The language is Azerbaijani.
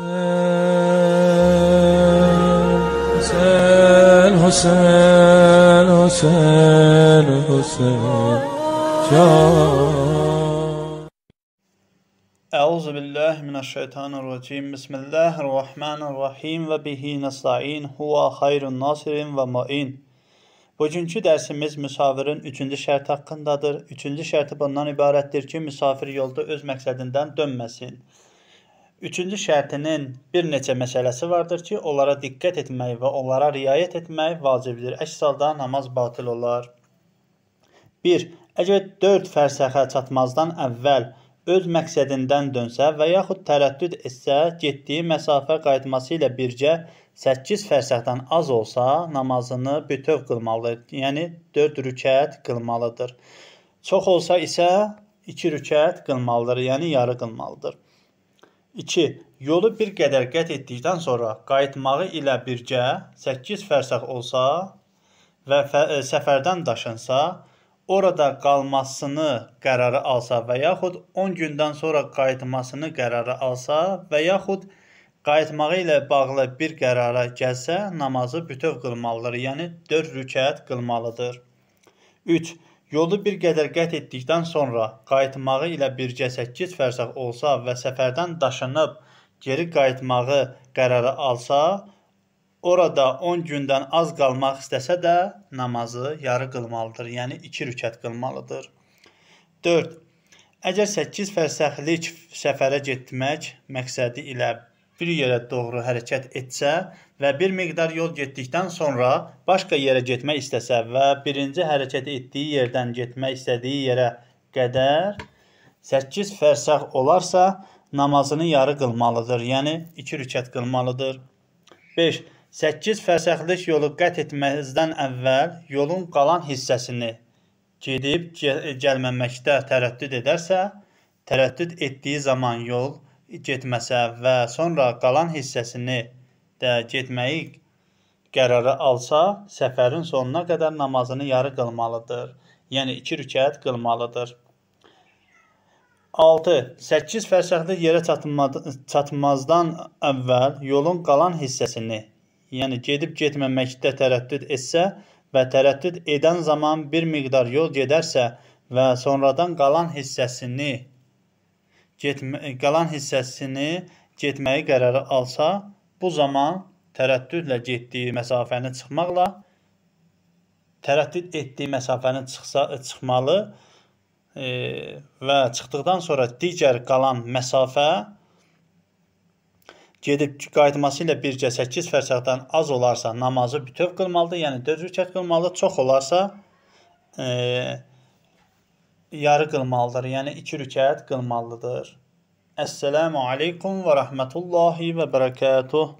حسین حسین حسین حسین جان أعوذ بالله من الشيطان الرجيم بسم الله الرحمن الرحيم وبه نستعين هو خير الناصر ومعين Bugünkü dərsimiz müsafirin 3-cü şərti haqqındadır. 3-cü şərti bundan ibarətdir ki, müsafir yolda öz məqsədindən dönməsin. Üçüncü şərtinin bir neçə məsələsi vardır ki, onlara diqqət etmək və onlara riayət etmək vacibdir. Əks halda namaz batil olar. 1. Əgər 4 fərsəxə çatmazdan əvvəl öz məqsədindən dönsə və yaxud tərəddüd etsə, getdiyi məsafə qayıtması ilə birgə 8 fərsəxdən az olsa, namazını bütöv qılmalıdır. Yəni 4 rükət qılmalıdır. Çox olsa isə 2 rükət qılmalıdır, yəni yarı qılmalıdır. 2. Yolu bir qədər qət etdikdən sonra qayıtmağı ilə birgə 8 fərsəx olsa və fə e, səfərdən daşınsa, orada qalmasını qərarı alsa və yaxud 10 gündən sonra qayıtmasını qərarı alsa və yaxud qayıtmağı ilə bağlı bir qərara gəlsə, namazı bütöv qılmalıdır, yəni 4 rükət qılmalıdır. 3. Yolu bir qədər qət etdikdən sonra qayıtmağı ilə bircə 8 fərsəx olsa və səfərdən daşınıb geri qayıtmağı qərarı alsa, orada 10 gündən az qalmaq istəsə də namazı yarı qılmalıdır, yəni 2 rükət qılmalıdır. 4. Əgər 8 fərsəxlik səfərə getmək məqsədi ilə bir yerə doğru hərəkət etsə və bir miqdar yol getdikdən sonra başqa yerə getmək istəsə və birinci hərəkət etdiyi yerdən getmək istədiyi yerə qədər 8 fərsəx olarsa, namazını yarı qılmalıdır, yəni 2 rükət qılmalıdır. 5. 8 fərsəxlik yolu qət etməzdən əvvəl yolun qalan hissəsini gedib gəl gəlməməkdə tərəddüd edərsə, tərəddüd etdiyi zaman yol getməsə və sonra qalan hissəsini də getməyi qərara alsa, səfərin sonuna qədər namazını yarı qılmalıdır. Yəni 2 rükət qılmalıdır. 6. 8 fərsəxdə yerə çatmazdan əvvəl yolun qalan hissəsini, yəni gedib getməməkdə tərəddüd etsə və tərəddüd edən zaman bir miqdar yol gedərsə və sonradan qalan hissəsini getmə, qalan hissəsini getməyi qərara alsa, bu zaman tərəddüdlə getdiyi məsafəni çıxmaqla tərəddüd etdiyi məsafəni çıxsa çıxmalı e, və çıxdıqdan sonra digər qalan məsafə gedib qayıtması ilə bircə 8 fərsaddan az olarsa namazı bütöv qılmalıdır, yəni 4 rükət qılmalıdır. Çox olarsa e, yarı qılmalıdır, yəni 2 rükət qılmalıdır. Əssəlamu aleykum və rəhmətullahi və bərəkətuh.